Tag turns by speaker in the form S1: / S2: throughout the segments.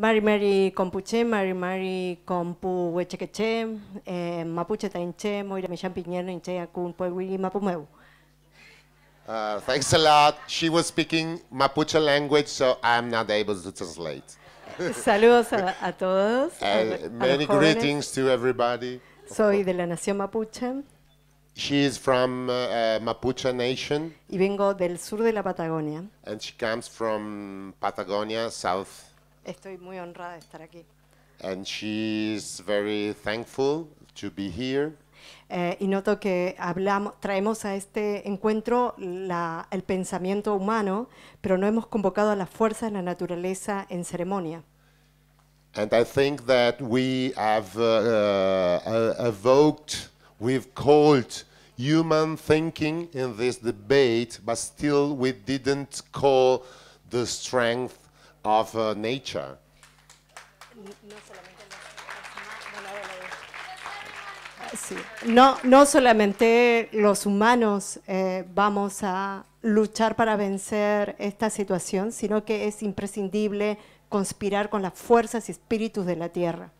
S1: Mari Mari Kompuche, Mari Mari Kompu Wechekeche, eh, Mapuche Tainche, Moira Michan Piñero Inche Akun Puewi Mapumeu.
S2: Uh, thanks a lot. She was speaking Mapuche language, so I'm not able to translate.
S1: Saludos a, a todos. Uh, a, many a greetings
S2: to everybody.
S1: Soy de la nación Mapuche.
S2: She is from uh, uh, Mapuche Nation.
S1: Y vengo del sur de la Patagonia.
S2: And she comes from Patagonia, South
S1: Estoy muy honrada de estar aquí.
S2: And very thankful to be here.
S1: Eh, y noto que hablamos, traemos a este encuentro la, el pensamiento humano, pero no hemos convocado a las fuerzas de la naturaleza en
S2: ceremonia. And I think that we have uh, uh, uh, evoked, we've called human thinking in this debate, but still we didn't call the strength of uh, nature.
S1: No, no solamente los humanos eh, vamos a luchar para vencer esta situación, sino que es imprescindible conspirar con las fuerzas y espíritus de la tierra.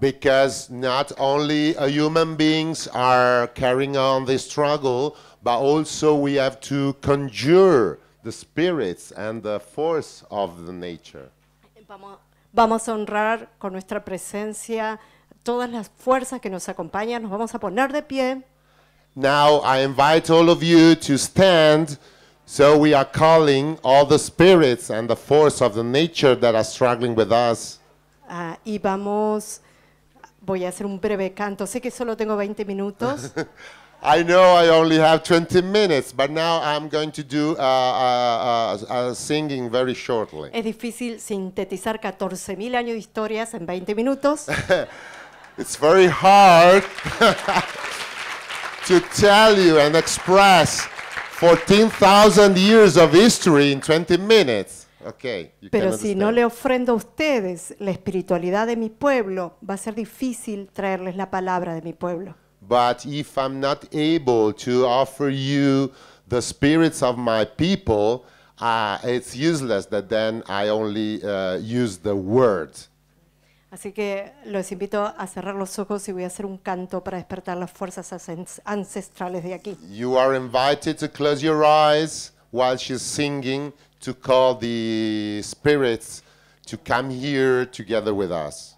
S2: Because not only uh, human beings are carrying on this struggle, but also we have to conjure the spirits and the force of the nature.
S1: Vamos, a honrar con nuestra presencia todas las fuerzas que nos acompañan. Nos vamos a poner de pie.
S2: Now I invite all of you to stand. So we are calling all the spirits and the force of the nature that are struggling with us.
S1: Uh, y vamos, voy a hacer un breve canto. Sé que solo tengo 20 minutos.
S2: I know I only have 20 minutes, but now I'm going to do uh, uh, uh, uh singing very shortly.
S1: Es difícil sintetizar 14.000 años de historias en 20 minutos.
S2: it's very hard to tell you and express 14,000 years of history in 20 minutes. Okay, Pero si no le
S1: ofrendo a ustedes la espiritualidad de mi pueblo, va a ser difícil traerles la palabra de mi pueblo.
S2: But if I'm not able to offer you the spirits of my people, uh, it's useless that then I only uh, use the word.
S1: Así que los invito a cerrar los ojos y voy a hacer un canto para despertar las fuerzas ancestrales de aquí.
S2: You are invited to close your eyes while she's singing to call the spirits to come here together with us.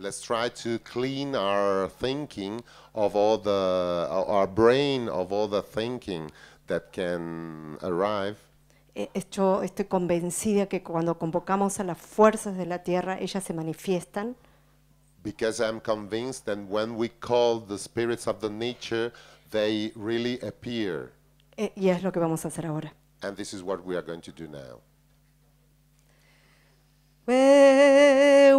S2: Let's try to clean our thinking of all the, our brain of all the thinking that can arrive.
S1: Yo estoy convencida que cuando convocamos a las fuerzas de la tierra, ellas se manifiestan.
S2: Because I'm convinced that when we call the spirits of the nature, they really appear.
S1: Y es lo que vamos a hacer ahora.
S2: And this is what we are going to do now.
S3: Where, yeah,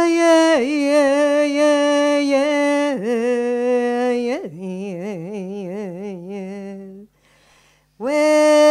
S3: yeah, yeah, yeah, yeah, yeah, yeah,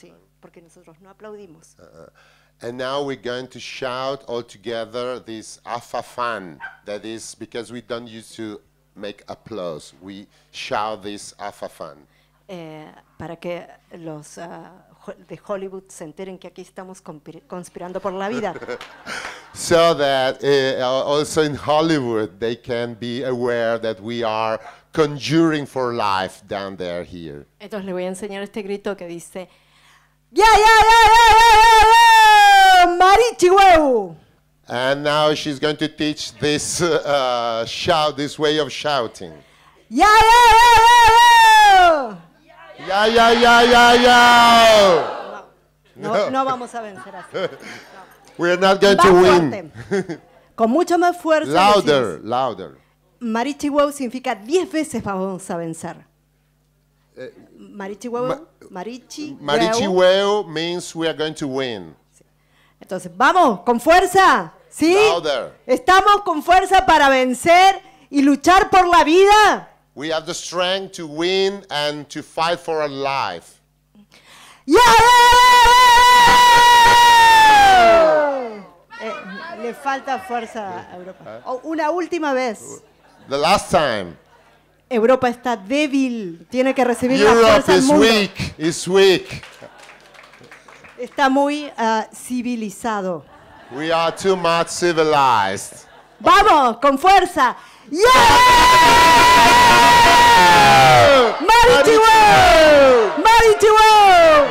S1: Sí, porque nosotros no aplaudimos.
S2: Uh, uh, and now we're going to shout all together this afafan. That is because we don't used to make applause. We shout this afafan.
S1: Eh, para que los uh, de Hollywood se enteren que aquí estamos conspirando por la vida.
S2: so that uh, also in Hollywood they can be aware that we are conjuring for life down there here.
S1: Entonces le voy a enseñar este grito que dice Yeah, yeah,
S3: yeah, yeah, yeah, yeah, yeah.
S2: And now she's going to teach this uh, shout, this way of shouting.
S3: Yeah, yeah, yeah, yeah, yeah.
S2: Yeah, yeah, yeah, yeah, yeah.
S1: No, no, no vamos a vencer así. No.
S2: We're not going to win. Con
S1: mucho más fuerza. Louder, louder. Marichi significa 10 veces vamos a vencer. Marichi Huevo. Marichi, Marichi
S2: Huevo means we are going to win. Entonces, vamos, con fuerza. ¿Sí?
S1: Estamos con fuerza para vencer y luchar por la vida.
S2: We have the strength to win and to fight for our life. Yeah!
S1: Eh, le falta fuerza a Europa. Eh. Oh, una última vez.
S2: The last time.
S1: Europa está débil, tiene que recibir Europe la fuerza is del
S2: mundo. Weak, is weak.
S1: Está muy uh, civilizado.
S2: We are too much civilized.
S1: Vamos, con fuerza. Yeah! Mighty World! Mighty World!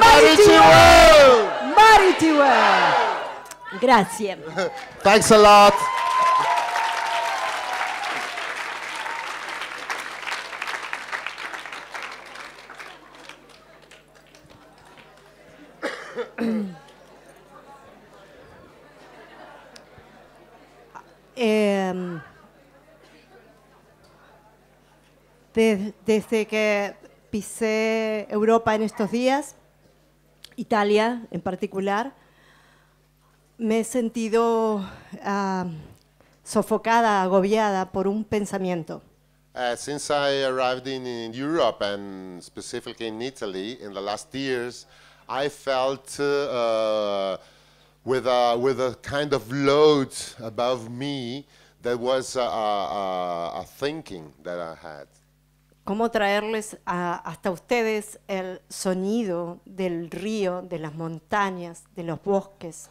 S1: Mighty World! Mighty World! Gracias.
S2: Thanks a lot.
S1: desde que pisé Europa en estos días, Italia en particular, me he sentido ah, sofocada, agobiada por un pensamiento.
S2: Uh, since I arrived in, Europe and specifically in Italy in the last years, I felt uh, with, a, with a kind of load above me that was a thinking that I had
S1: cómo traerles a, hasta ustedes el sonido del río, de las montañas, de los bosques.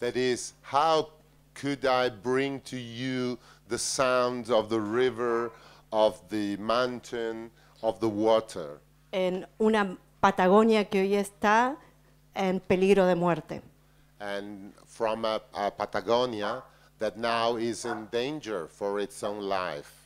S2: That is, how could I bring to you the sounds of the river, of the mountain, of the water?
S1: En una Patagonia que hoy está en peligro de muerte.
S2: And from a Patagonia that now is in danger for its own life.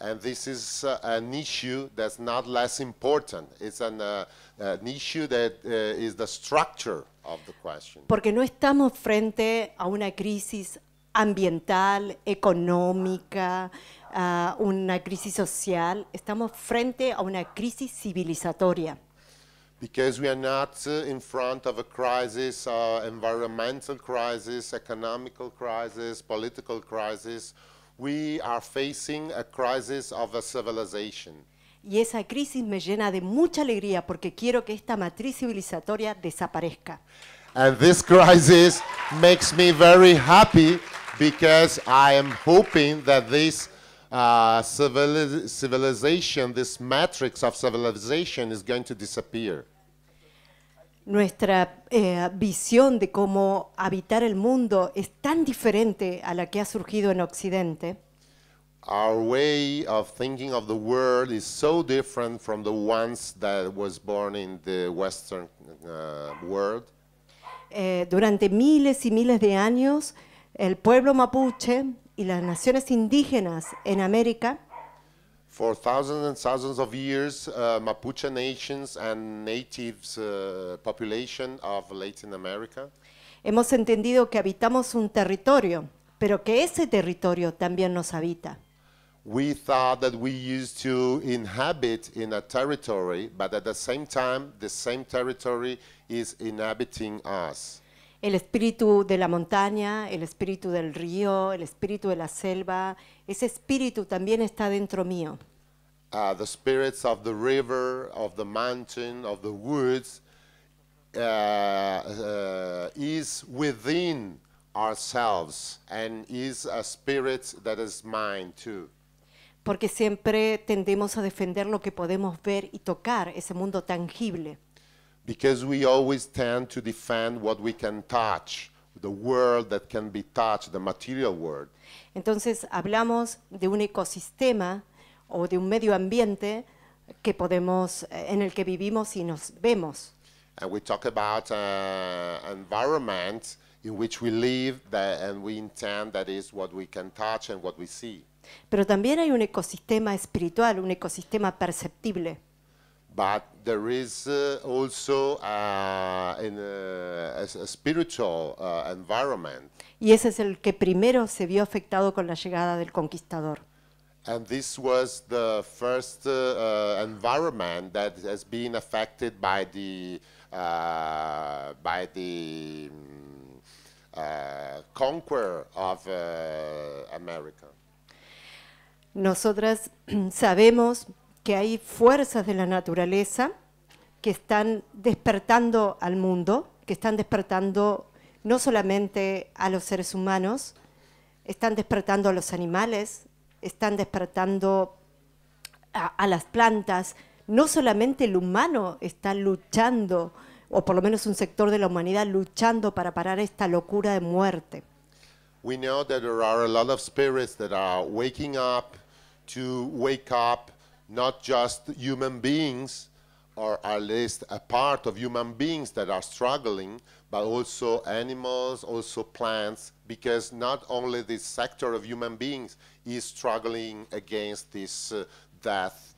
S2: and this is uh, an issue that's not less important. It's an, uh, an issue that uh, is the structure of the question. Porque
S1: no estamos frente a una crisis ambiental, económica, uh, una crisis social. Estamos frente a una crisis civilizatoria.
S2: Because we are not uh, in front of a crisis, uh, environmental crisis, economical crisis, political crisis, we are facing a crisis of a civilization.
S1: Y esa crisis me llena de mucha alegría porque quiero que esta matriz civilizatoria desaparezca.
S2: And this crisis makes me very happy because I am hoping that this uh, civilization, this matrix of civilization, is going to disappear.
S1: nuestra eh, visión de cómo habitar el mundo es tan diferente a la que ha surgido en Occidente.
S2: Our way of thinking of the world is so different from the ones that was born in the Western uh, world.
S1: Eh, durante miles y miles de años, el pueblo mapuche y las naciones indígenas en América
S2: for thousands and thousands of years, uh, Mapuche nations and natives uh, population of Latin America.
S1: Hemos entendido que habitamos un territorio, pero que ese territorio también nos habita.
S2: We thought that we used to inhabit in a territory, but at the same time, the same territory is inhabiting us.
S1: el espíritu de la montaña, el espíritu del río, el espíritu de la selva, ese espíritu también está dentro mío.
S2: Ah, the spirits of the river, of the mountain, of the woods uh, uh, is within ourselves and is a spirit that is mine too.
S1: Porque siempre tendemos a defender lo que podemos ver y tocar, ese mundo tangible
S2: because we always tend to defend what we can touch, the world that can be touched, the material world.
S1: Entonces hablamos de un ecosistema o de un medio ambiente que podemos eh, en el que vivimos y nos vemos.
S2: And we talk about uh, environment in which we live that, and we intend that is what we can touch and what we see.
S1: Pero también hay un ecosistema espiritual, un ecosistema perceptible.
S2: but there is uh, also uh, in uh, a, a spiritual uh, environment.
S1: Y ese es el que primero se vio afectado con la llegada del conquistador.
S2: And this was the first uh, uh, environment that has been affected by the by the um, conqueror of America.
S1: Nosotras sabemos que hay fuerzas de la naturaleza que están despertando al mundo, que están despertando no solamente a los seres humanos, están despertando a los animales, están despertando a, las plantas, no solamente el humano está luchando, o por lo menos un sector de la humanidad luchando para parar esta locura de muerte.
S2: We know that there are a lot of spirits that are waking up to wake up not just human beings, or at least a part of human beings that are struggling, but also animals, also plants, because not only this sector of human beings is struggling against this uh, death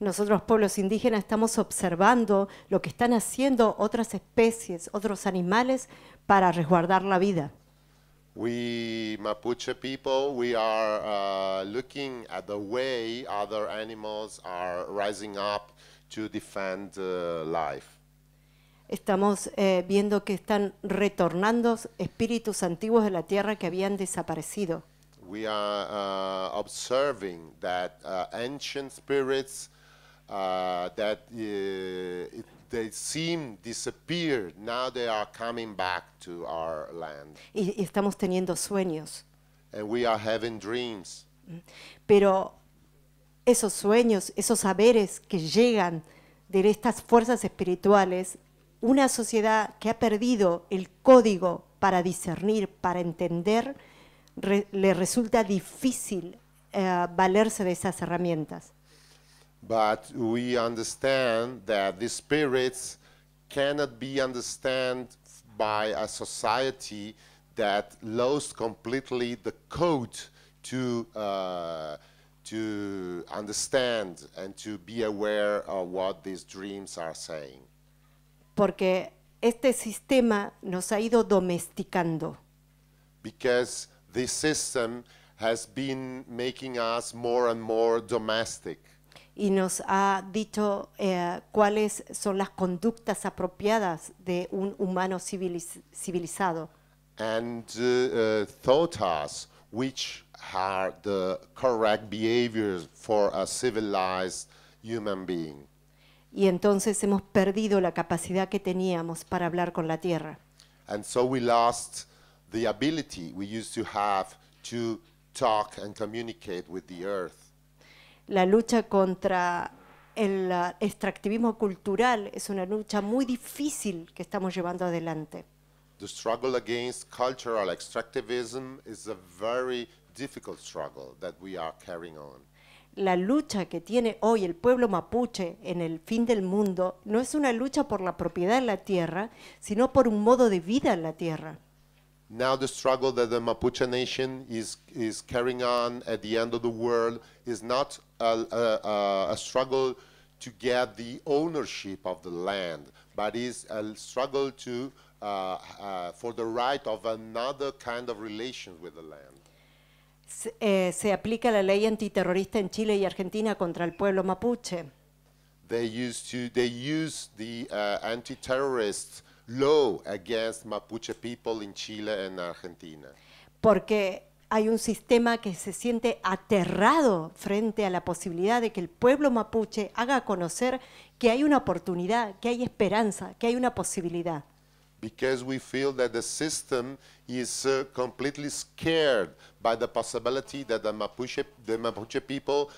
S1: Nosotros, pueblos indígenas, estamos observando lo que están haciendo otras especies, otros animales, para resguardar la vida.
S2: we Mapuche people, we are uh, looking at the way other animals are rising up to defend uh, life.
S1: Estamos eh, viendo que están retornando espíritus antiguos de la tierra que habían desaparecido.
S2: We are uh, observing that uh, ancient spirits uh, that uh,
S1: y, estamos teniendo sueños. Pero esos sueños, esos saberes que llegan de estas fuerzas espirituales, una sociedad que ha perdido el código para discernir, para entender, le resulta difícil eh, valerse de esas herramientas.
S2: but we understand that these spirits cannot be understood by a society that lost completely the code to uh, to understand and to be aware of what these dreams are saying.
S1: Porque este sistema nos ha ido domesticando.
S2: Because this system has been making us more and more domestic.
S1: y nos ha dicho eh, cuáles son las conductas apropiadas de un humano civiliz civilizado.
S2: And uh, uh, taught us which are the correct behaviors for a civilized human being.
S1: Y entonces hemos perdido la capacidad que teníamos para hablar con la tierra.
S2: And so we lost the ability we used to have to talk and communicate with the earth
S1: la lucha contra el ah, extractivismo cultural es una lucha muy difícil que estamos llevando adelante. La lucha que tiene hoy el pueblo mapuche en el fin del mundo no es una lucha por la propiedad de la tierra, sino por un modo de vida en la tierra.
S2: Now the struggle that the Mapuche nation is is carrying on at the end of the world is not a, a, a struggle to get the ownership of the land, but is a struggle to uh, uh, for the right of another kind of relation with the land.
S1: Se, eh, se, aplica la ley antiterrorista en Chile y Argentina contra el pueblo mapuche.
S2: They used to they use the uh, anti-terrorist law against Mapuche people in Chile and Argentina.
S1: Porque hay un sistema que se siente aterrado frente a la posibilidad de que el pueblo mapuche haga conocer que hay una oportunidad, que hay esperanza, que hay una posibilidad.
S2: Because we feel that the system is uh, completely scared by the possibility that the Mapuche, the Mapuche people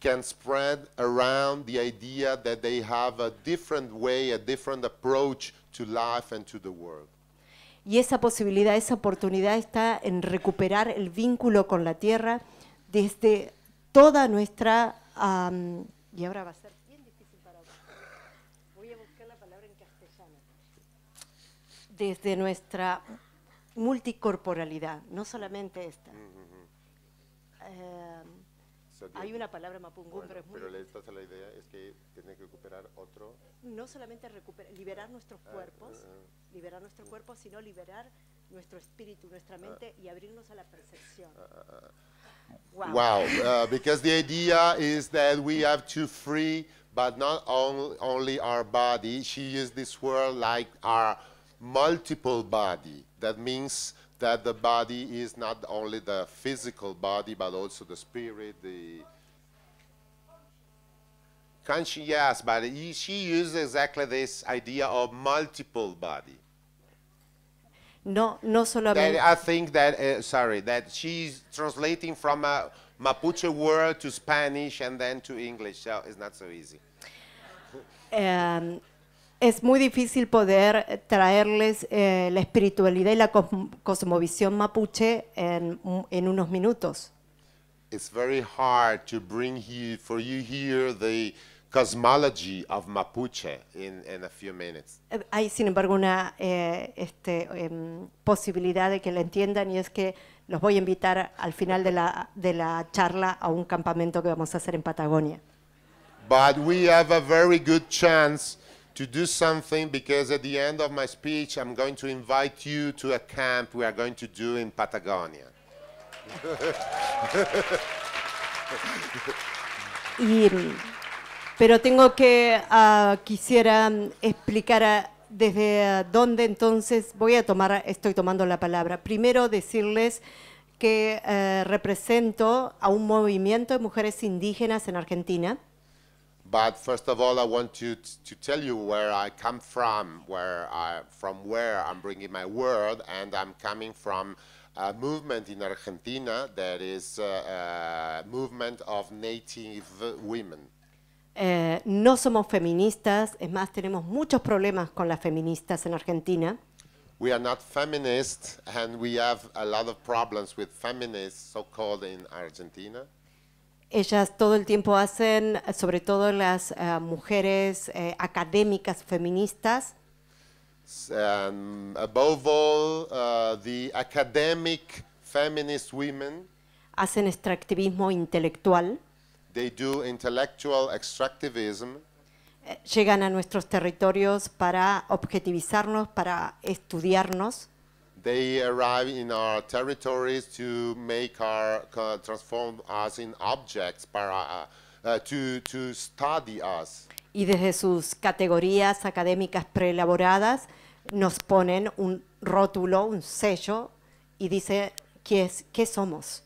S2: can spread around the idea that they have a different way, a different approach to life and to the world.
S1: Y esa posibilidad, esa oportunidad está en recuperar el vínculo con la tierra desde toda nuestra... y ahora va a ser bien difícil para vos. Voy a buscar la palabra en castellano. Desde nuestra multicorporalidad, no solamente esta. Uh, hay una palabra mapungún, bueno, pero es muy... Pero
S2: esta es la idea, es que tiene que recuperar otro...
S1: No solamente recuperar, liberar nuestros ah, cuerpos, ah, ah. liberar nuestro cuerpo, sino liberar nuestro espíritu, nuestra mente y abrirnos a la percepción.
S3: wow, wow. Uh,
S2: because the idea is that we have to free, but not on, only our body. She used this word like our multiple body. That means that the body is not only the physical body, but also the spirit, the conscience, yes, but he, she uses exactly this idea of multiple body. No, no solamente. I think that, uh, sorry, that she's translating from a Mapuche word to Spanish and then to English, so it's not so easy.
S1: um, es muy difícil poder eh, traerles eh, la espiritualidad y la cosmovisión mapuche en, unos minutos.
S2: Mapuche
S1: Hay sin embargo una eh, este, em, posibilidad de que la entiendan y es que los voy a invitar al final de la, de la charla a un campamento que vamos a hacer en Patagonia.
S2: But we have a very good chance to do something because at the end of my speech, I'm going to invite you to a camp we are going to do in Patagonia.
S1: pero tengo que, ah, quisiera explicar ah, desde ah, dónde entonces voy a tomar, estoy tomando la palabra. Primero decirles que eh, represento a un movimiento de mujeres indígenas en Argentina
S2: But first of all, I want to, to tell you where I come from, where I, from where I'm bringing my word, and I'm coming from a movement in Argentina that is a, uh, a uh, movement of native women.
S1: Eh, no somos feministas, es más, tenemos muchos problemas con las feministas en Argentina.
S2: We are not feminists, and we have a lot of problems with feminists, so-called in Argentina.
S1: Ellas todo el tiempo hacen, sobre todo las eh, mujeres eh, académicas feministas.
S2: above all, uh, the academic feminist women.
S1: Hacen extractivismo intelectual.
S2: They do intellectual extractivism.
S1: Eh, llegan a nuestros territorios para objetivizarnos, para estudiarnos.
S2: They arrive in our territories to make our, transform us in objects para, uh, uh, to, to study us.
S1: Y desde sus categorías académicas preelaboradas nos ponen un rótulo, un sello y dice qué, es, qué somos.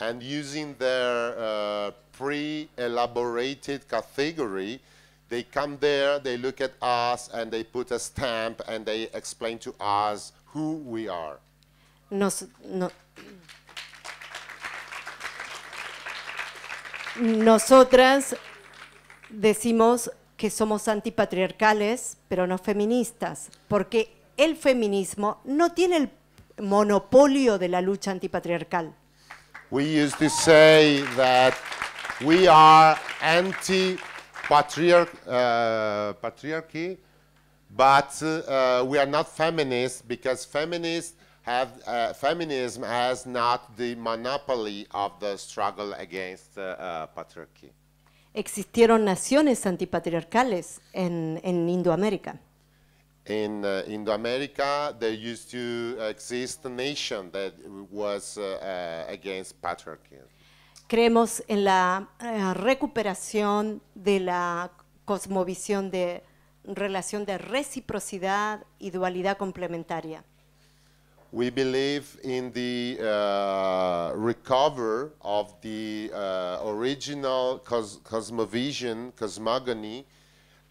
S2: And using their uh, pre-elaborated category, they come there, they look at us, and they put a stamp, and they explain to us
S1: nosotras decimos que somos antipatriarcales, pero no feministas, porque el feminismo no tiene el monopolio de la lucha antipatriarcal.
S2: Uh, But uh, we are not feminists because feminists have, uh, feminism has not the monopoly of the struggle against uh, uh, patriarchy.
S1: Existieron naciones antipatriarcales en, en Indoamérica.
S2: In uh, Indoamérica, there used to exist a nation that was uh, against patriarchy.
S1: Creemos en la eh, recuperación de la cosmovisión de relación de reciprocidad y dualidad complementaria.
S2: We believe in the uh, of the uh, original cosmogony,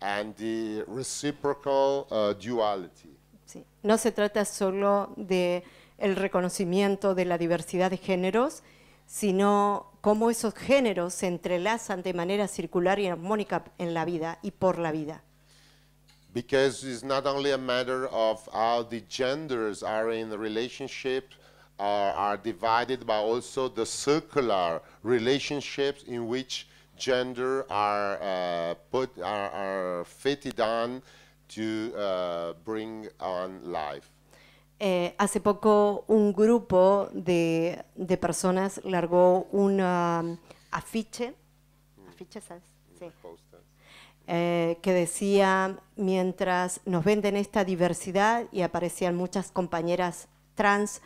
S2: and the reciprocal uh, duality. Sí.
S1: No se trata solo de el reconocimiento de la diversidad de géneros, sino cómo esos géneros se entrelazan de manera circular y armónica en la vida y por la vida.
S2: because it's not only a matter of how the genders are in the relationship, uh, are divided, but also the circular relationships in which gender are uh, put are, are, fitted on to uh, bring on life.
S1: Eh, hace poco un grupo de, de personas largó un um, afiche, mm. afiche, mm, Sí. Eh, que decía, mientras nos venden esta diversidad y aparecían muchas compañeras trans,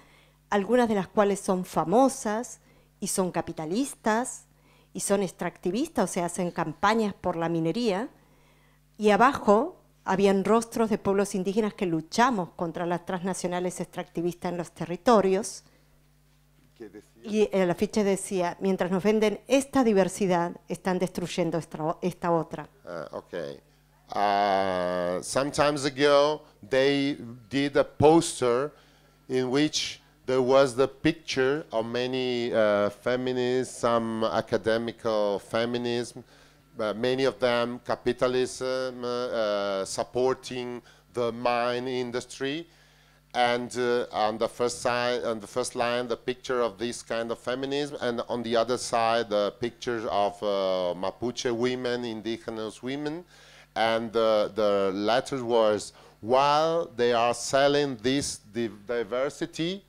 S1: algunas de las cuales son famosas y son capitalistas y son extractivistas, o sea, hacen campañas por la minería, y abajo habían rostros de pueblos indígenas que luchamos contra las transnacionales extractivistas en los territorios, que decía... Y el afiche decía, mientras nos venden esta diversidad, están destruyendo esta, otra.
S2: Uh, okay. Uh, sometimes ago, they did a poster in which there was the picture of many uh, feminists, some academical feminism, but many of them capitalism, uh, uh, supporting the mine industry. and uh, on the first side, on the first line, the picture of this kind of feminism, and on the other side, the picture of uh, Mapuche women, indigenous women, and uh, the latter was while they are selling this diversity,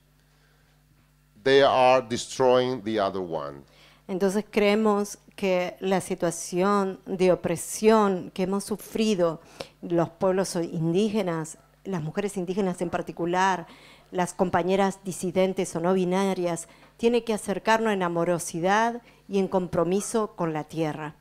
S2: they are destroying the other one.
S1: Entonces creemos que la situación de opresión que hemos sufrido los pueblos indígenas las mujeres indígenas en particular, las compañeras disidentes o no binarias, tiene que acercarnos en amorosidad y en compromiso con la tierra.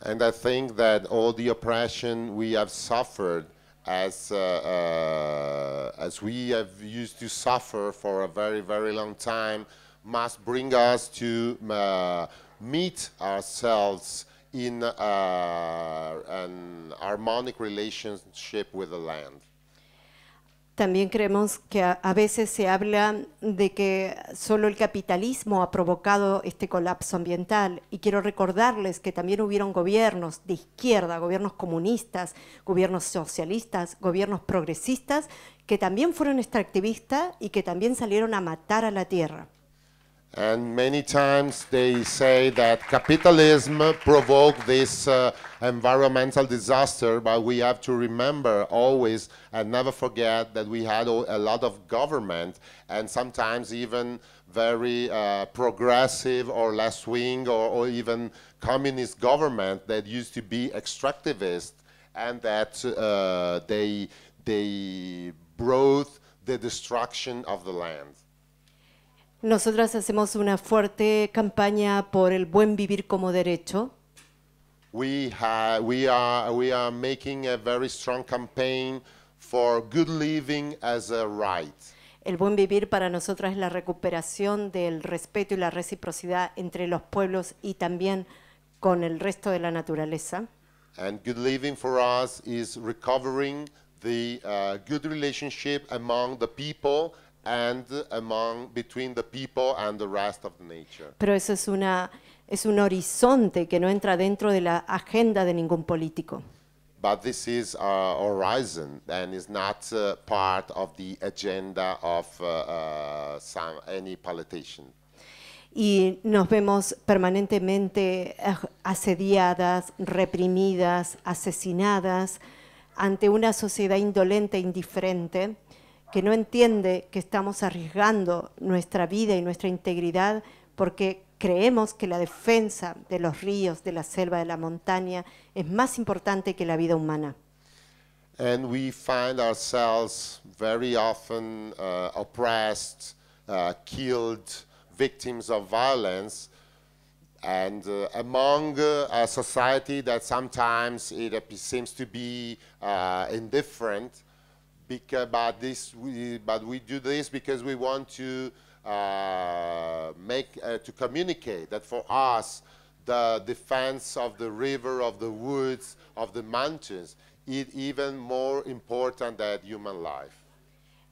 S2: And I think that all the oppression we have suffered as, uh, uh, as we have used to suffer for a very, very long time must bring us to uh, meet ourselves in an harmonic relationship with the land.
S1: También creemos que a, veces se habla de que solo el capitalismo ha provocado este colapso ambiental y quiero recordarles que también hubieron gobiernos de izquierda, gobiernos comunistas, gobiernos socialistas, gobiernos progresistas que también fueron extractivistas y que también salieron a matar a la tierra.
S2: And many times they say that capitalism provoked this uh, environmental disaster, but we have to remember always and never forget that we had a lot of government and sometimes even very uh, progressive or left wing or, or even communist government that used to be extractivist and that uh, they, they brought the destruction of the land.
S1: Nosotras hacemos una fuerte campaña por el buen vivir como derecho.
S2: We, have we, are, we are making a very strong campaign for good living as a right.
S1: El buen vivir para nosotras es la recuperación del respeto y la reciprocidad entre los pueblos y también con el resto de la naturaleza.
S2: And good living for us is recovering the uh, good relationship among the people
S1: pero eso es una es un horizonte que no entra dentro de la agenda de ningún político.
S2: agenda
S1: Y nos vemos permanentemente eh, asediadas, reprimidas, asesinadas ante una sociedad indolente e indiferente que no entiende que estamos arriesgando nuestra vida y nuestra integridad porque creemos que la defensa de los ríos, de la selva, de la montaña es más importante que la vida humana.
S2: And we find ourselves very often uh, oppressed, uh, killed, victims of violence, and uh, among uh, a society that sometimes it seems to be uh, indifferent. because but this we, but we do this because we want to uh, make uh, to communicate that for us the defense of the river, of the woods, of the mountains is even more important than human life.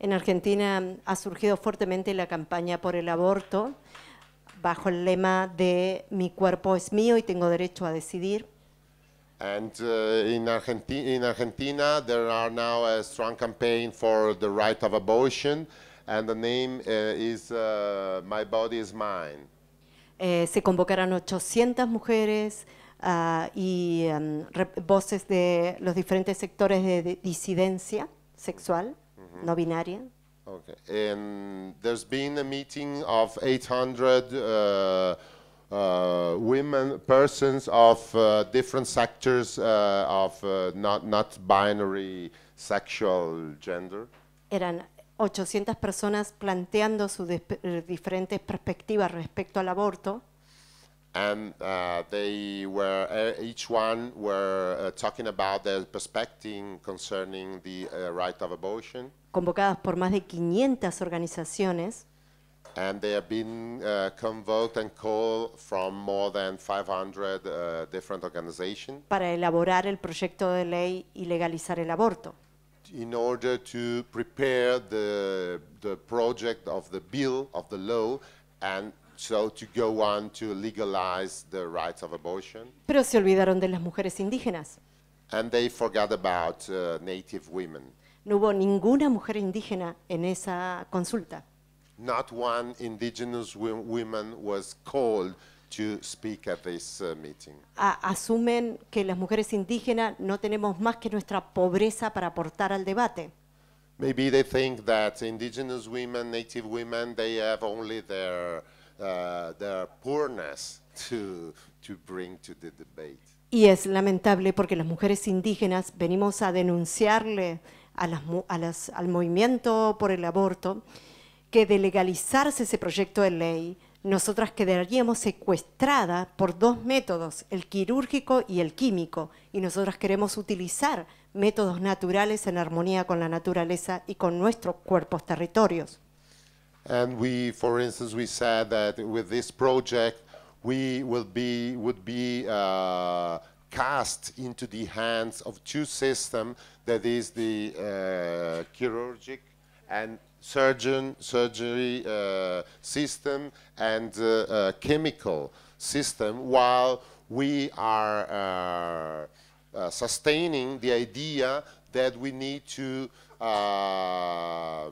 S1: En Argentina ha surgido fuertemente la campaña por el aborto bajo el lema de mi cuerpo es mío y tengo derecho a decidir.
S2: And uh, in, Argenti in, Argentina, there are now a strong campaign for the right of abortion, and the name uh, is uh, My Body is Mine.
S1: Eh, se convocarán 800 mujeres uh, y um, voces de los diferentes sectores de, de disidencia sexual, mm -hmm. no binaria.
S2: Okay. And there's been a meeting of 800 uh, uh, women, persons of uh, different sectors uh, of uh, not, not binary sexual gender.
S1: Eran 800 personas planteando sus eh, diferentes perspectivas respecto al aborto.
S2: And uh, they were eh, each one were uh, talking about their perspective concerning the right of abortion.
S1: Convocadas por más de 500 organizaciones
S2: and they have been uh, convoked and called from more than 500 uh, different organizations
S1: para elaborar el proyecto de ley y legalizar el aborto.
S2: in order to prepare the, the project of the bill, of the law, and so to go on to legalize the rights of abortion.
S1: Pero se olvidaron de las mujeres indígenas.
S2: And they forgot about uh, native women.
S1: No hubo ninguna mujer indígena en esa consulta.
S2: not one indigenous woman was called to speak at this uh, meeting.
S1: Asumen que las mujeres indígenas no tenemos más que nuestra pobreza para aportar al debate.
S2: Maybe they think that indigenous women, native women, they have only their uh, their poorness to to bring to the debate.
S1: Y es lamentable porque las mujeres indígenas venimos a denunciarle a las, a las, al movimiento por el aborto que de legalizarse ese proyecto de ley, nosotras quedaríamos secuestradas por dos métodos, el quirúrgico y el químico, y nosotras queremos utilizar métodos naturales en armonía con la naturaleza y con nuestros cuerpos territorios.
S2: And we, for instance, we said that with this we will be, uh, cast into the hands of two systems, that is the uh, surgeon, surgery uh, system and uh, uh, chemical system while we are sustaining the idea that we need to uh,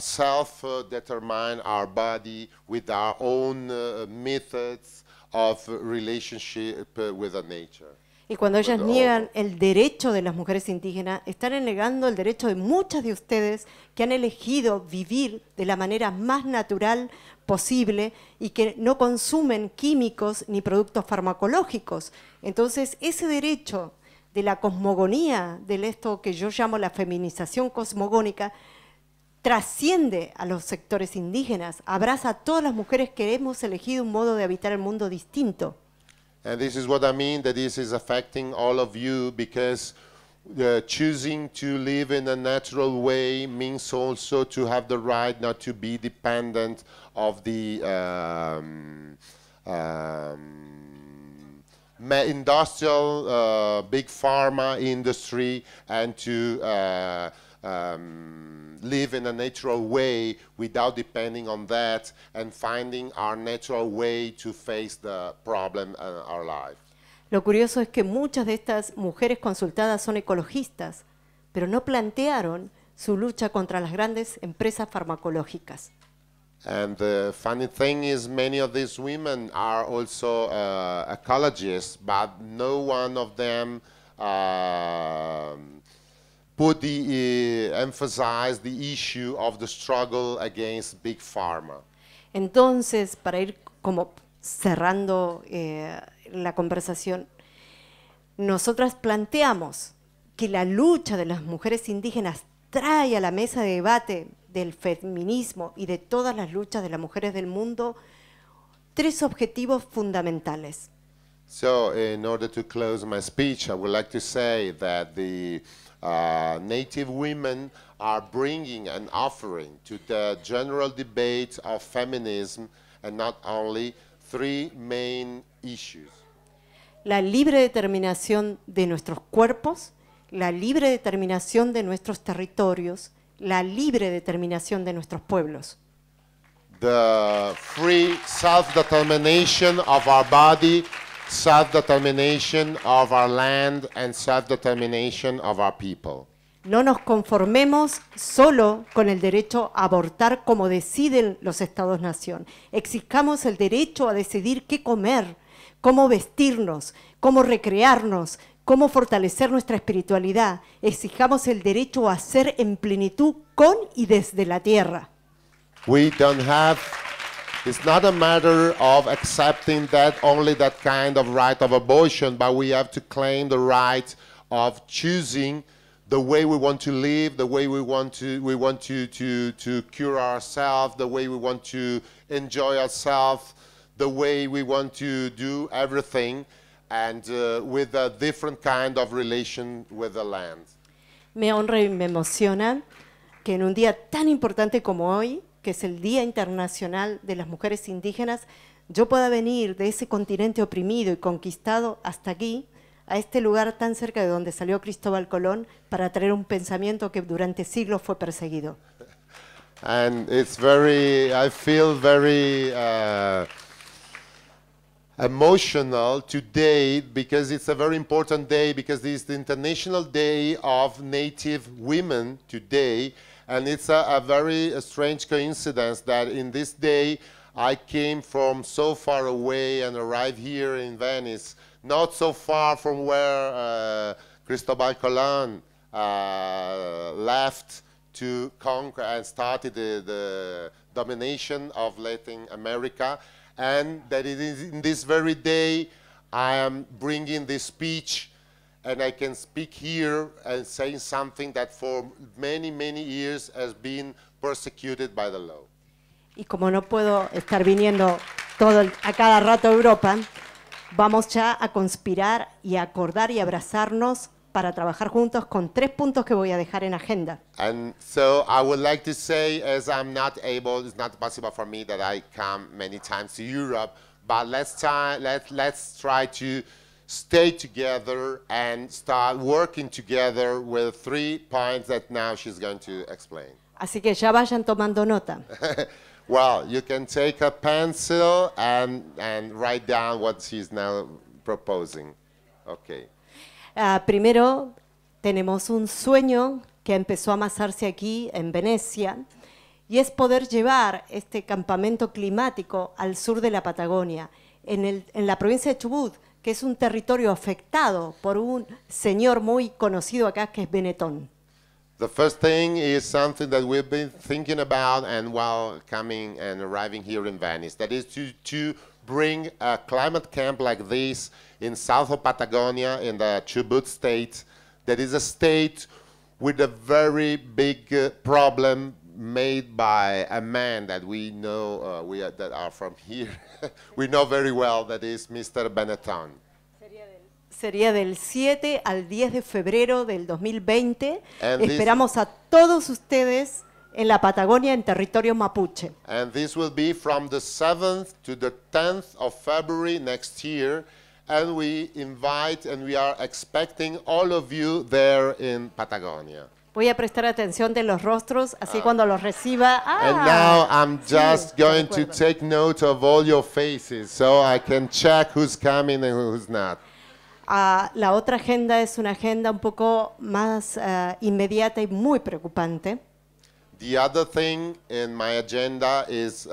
S2: self-determine our body with our own uh, methods of relationship uh, with the nature.
S1: Y cuando ellas niegan el derecho de las mujeres indígenas, están negando el derecho de muchas de ustedes que han elegido vivir de la manera más natural posible y que no consumen químicos ni productos farmacológicos. Entonces, ese derecho de la cosmogonía, de esto que yo llamo la feminización cosmogónica, trasciende a los sectores indígenas, abraza a todas las mujeres que hemos elegido un modo de habitar el mundo distinto.
S2: And this is what I mean, that this is affecting all of you because uh, choosing to live in a natural way means also to have the right not to be dependent of the um, um, industrial uh, big pharma industry and to uh, um, live in a natural way without depending on that and finding our natural way to face the problem in uh, our life.
S1: Lo curioso es que muchas de estas mujeres consultadas son ecologistas, pero no plantearon su lucha contra las grandes empresas farmacológicas.
S2: And the funny thing is, many of these women are also uh, ecologists, but no one of them uh,
S1: Entonces, para ir como cerrando eh, la conversación, nosotras planteamos que la lucha de las mujeres indígenas trae a la mesa de debate del feminismo y de todas las luchas de las mujeres del mundo tres objetivos fundamentales.
S2: So in order to close my speech, I would like to say that the uh, Native women are bringing an offering to the general debate of feminism and not only three main issues.
S1: La libre determinación de nuestros cuerpos, la libre determinación de nuestros territorios, la libre determinación de nuestros pueblos.
S2: The free self-determination of our body self-determination of our land and self-determination of our people.
S1: No nos conformemos solo con el derecho a abortar como deciden los estados-nación. Exijamos el derecho a decidir qué comer, cómo vestirnos, cómo recrearnos, cómo fortalecer nuestra espiritualidad. Exijamos el derecho a ser en plenitud con y desde la tierra.
S2: We don't It's not a matter of accepting that only that kind of right of abortion, but we have to claim the right of choosing the way we want to live, the way we want to we want to to, to cure ourselves, the way we want to enjoy ourselves, the way we want to do everything, and uh, with a different kind of relation with the land.
S1: Me honra y me emociona que en un día tan importante como hoy que es el Día Internacional de las Mujeres Indígenas, yo pueda venir de ese continente oprimido y conquistado hasta aquí, a este lugar tan cerca de donde salió Cristóbal Colón, para traer un pensamiento que durante siglos fue perseguido.
S2: And it's very, I feel very uh, emotional today because it's a very important day because it's the International Day of Native Women today. And it's a, a very a strange coincidence that in this day, I came from so far away and arrived here in Venice, not so far from where uh, Cristobal Colon uh, left to conquer and started the, the, domination of Latin America. And that it is in this very day I am bringing this speech and I can speak here and say something that for many, many years has been persecuted by the law.
S1: Y como no puedo estar viniendo todo el, a cada rato a Europa, vamos ya a conspirar y a acordar y abrazarnos para trabajar juntos con tres puntos que voy a dejar en agenda.
S2: And so I would like to say, as I'm not able, it's not possible for me that I come many times to Europe, but let's let's try to stay together and start working together with three points that now she's going to explain.
S1: Así que ya vayan tomando nota.
S2: well, you can take a pencil and, and write down what she's now proposing. Okay.
S1: Ah, primero, tenemos un sueño que empezó a amasarse aquí en Venecia y es poder llevar este campamento climático al sur de la Patagonia, en, el, en la provincia de Chubut, que es un territorio afectado por un señor muy conocido acá que es
S2: The first thing is something that we've been thinking about and while coming and arriving here in Venice. That is to, to bring a climate camp like this in south of Patagonia in the Chubut state. That is a state with a very big uh, problem made by a man that we know, uh, we are, that are from here, we know very well, that is Mr. Benetton.
S1: Sería del 7 al 10 de febrero del 2020. And Esperamos a todos ustedes en la Patagonia, en territorio mapuche.
S2: And this will be from the 7th to the 10th of February next year. And we invite and we are expecting all of you there in Patagonia.
S1: Voy a prestar atención de los rostros, así uh, cuando los reciba. Ah, and now I'm just sí, going to
S2: take note of all your faces, so I can check who's coming and who's not.
S1: Uh, la otra agenda es una agenda un poco más uh, inmediata y muy preocupante.
S2: The other thing in my agenda is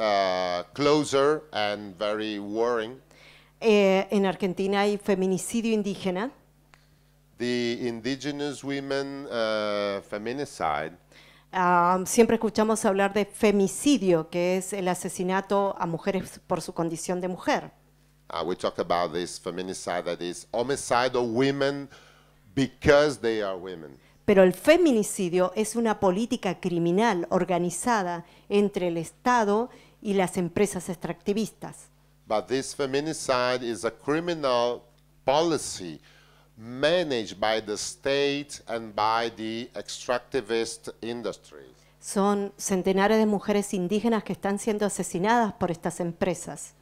S2: closer and very worrying.
S1: Eh, en Argentina hay feminicidio indígena
S2: the indigenous women uh, feminicide.
S1: Um, siempre escuchamos hablar de femicidio, que es el asesinato a mujeres por su condición de mujer.
S2: Uh, we talk about this feminicide that is homicide of women because they are women.
S1: Pero el feminicidio es una política criminal organizada entre el Estado y las empresas extractivistas.
S2: But this feminicide is a criminal policy
S1: son centenares de mujeres indígenas que están siendo asesinadas por estas empresas.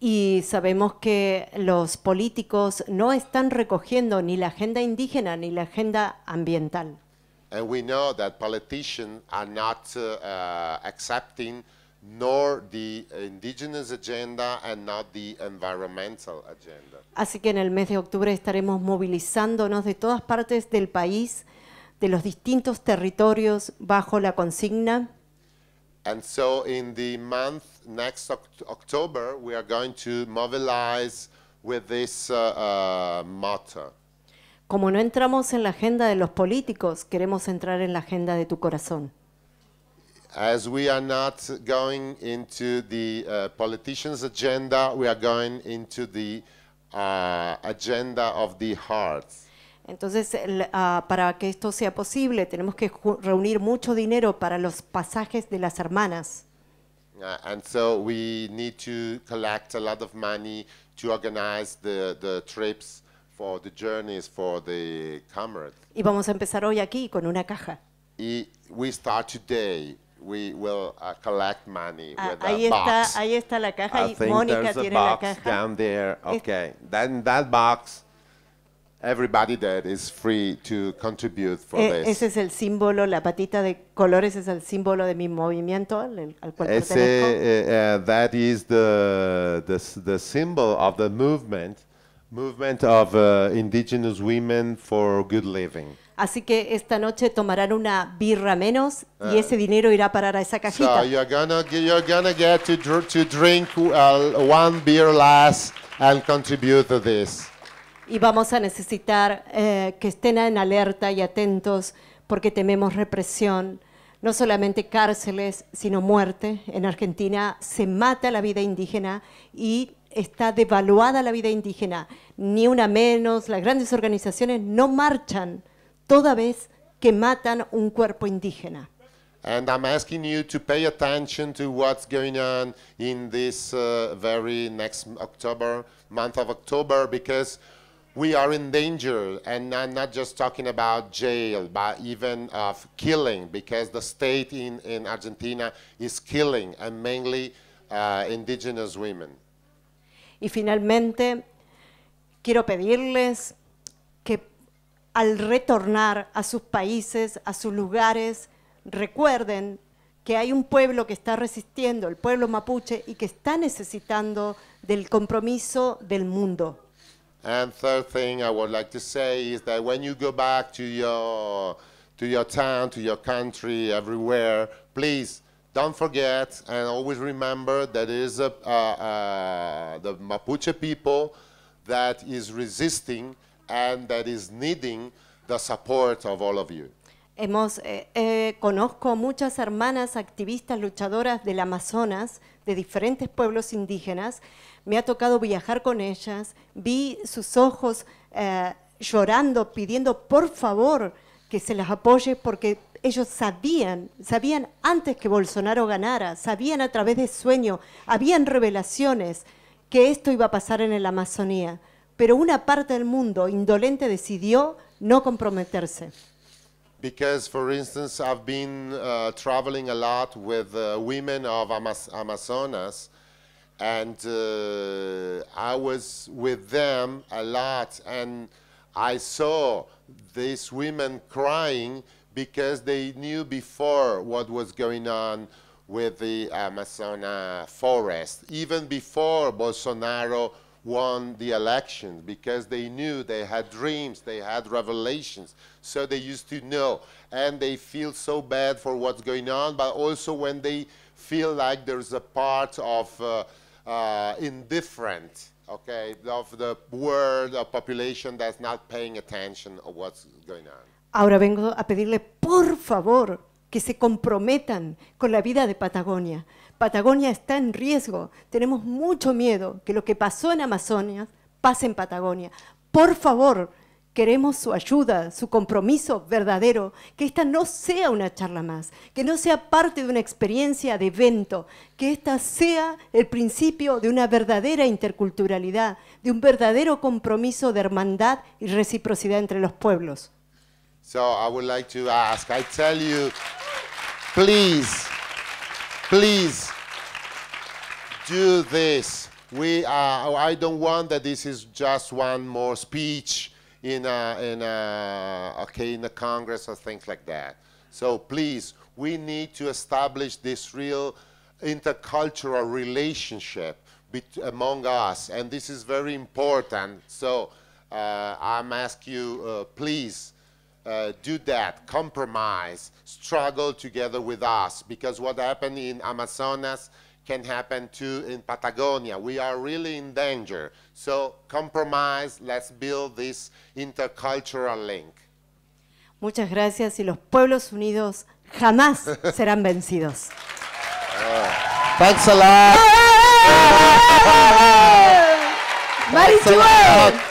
S1: Y sabemos que los políticos no están recogiendo ni la agenda indígena ni la agenda ambiental.
S2: And we know that politicians are not uh, uh, accepting nor the indigenous agenda and not the environmental agenda.
S1: Así que en el mes de octubre estaremos movilizándonos de todas partes del país, de los distintos territorios bajo la consigna.
S2: And so in the month next October we are going to mobilize with this uh, uh, motto.
S1: Como no entramos en la agenda de los políticos, queremos entrar en la agenda de tu corazón.
S2: As we are not going into the uh, politicians' agenda, we are going into the uh, agenda of the heart.
S1: Entonces, el, uh, para que esto sea posible, tenemos que reunir mucho dinero para los pasajes de las hermanas.
S2: Uh, and so we need to collect a lot of money to organize the, the trips for the journeys for the comrades.
S1: Y vamos a empezar hoy aquí con una caja.
S2: Y we start today. We will uh, collect money ah, with ahí a está, box.
S1: ahí está la caja I y think Mónica there's a tiene la box caja.
S2: down there. Okay. Then that box everybody that is free to contribute for E- this. Ese
S1: es el símbolo, la patita de colores es el símbolo de mi movimiento al, al cual It's pertenezco.
S2: uh, uh, that is the, the, the symbol of the movement Movement of uh, indigenous women for good living.
S1: Así que esta noche tomarán una birra menos y eh. ese dinero irá a parar a esa cajita. So
S2: you're gonna get to, drink uh, one and contribute to this.
S1: Y vamos a necesitar eh, que estén en alerta y atentos porque tememos represión, no solamente cárceles, sino muerte. En Argentina se mata la vida indígena y está devaluada la vida indígena, ni una menos, las grandes organizaciones no marchan toda vez que matan un cuerpo indígena.
S2: And I'm asking you to pay attention to what's going on in this uh, very next October, month of October, because we are in danger. And I'm not just talking about jail, but even of killing, because the state in, in Argentina is killing, and mainly uh, indigenous women.
S1: Y finalmente, quiero pedirles que al retornar a sus países, a sus lugares, recuerden que hay un pueblo que está resistiendo, el pueblo mapuche, y que está necesitando del compromiso del mundo.
S2: And thing I would like to say is that when you go back to your, to your to your country, everywhere, please don't forget and always remember that is a, uh, uh, the Mapuche people that is resisting and that is needing the support of all of you.
S1: Hemos, eh, eh, conozco muchas hermanas activistas luchadoras del Amazonas, de diferentes pueblos indígenas. Me ha tocado viajar con ellas. Vi sus ojos eh, llorando, pidiendo por favor que se las apoye porque ellos sabían, sabían antes que Bolsonaro ganara, sabían a través de sueño, habían revelaciones que esto iba a pasar en la Amazonía, pero una parte del mundo indolente decidió no comprometerse.
S2: Because, for instance, I've been uh, traveling a lot with uh, women of Amazonas, and uh, I was with them a lot, and I saw these women crying. because they knew before what was going on with the Amazon forest, even before Bolsonaro won the election, because they knew they had dreams, they had revelations, so they used to know. And they feel so bad for what's going on, but also when they feel like there's a part of uh, uh, indifferent, okay, of the world, of population that's not paying attention of what's going on.
S1: Ahora vengo a pedirle, por favor, que se comprometan con la vida de Patagonia. Patagonia está en riesgo. Tenemos mucho miedo que lo que pasó en Amazonia pase en Patagonia. Por favor, queremos su ayuda, su compromiso verdadero, que esta no sea una charla más, que no sea parte de una experiencia de evento, que esta sea el principio de una verdadera interculturalidad, de un verdadero compromiso de hermandad y reciprocidad entre los pueblos.
S2: So I would like to ask, I tell you, please, please do this. We are, oh, I don't want that this is just one more speech in a, in a, okay, in the Congress or things like that. So please, we need to establish this real intercultural relationship among us, and this is very important. So uh, I'm asking you, uh, please, do that, compromise, struggle together with us, because what happened in Amazonas can happen too in Patagonia. We are really in danger. So compromise, let's build this intercultural link.
S1: Muchas gracias y los pueblos unidos jamás serán vencidos. Uh, thanks a lot.
S3: Mari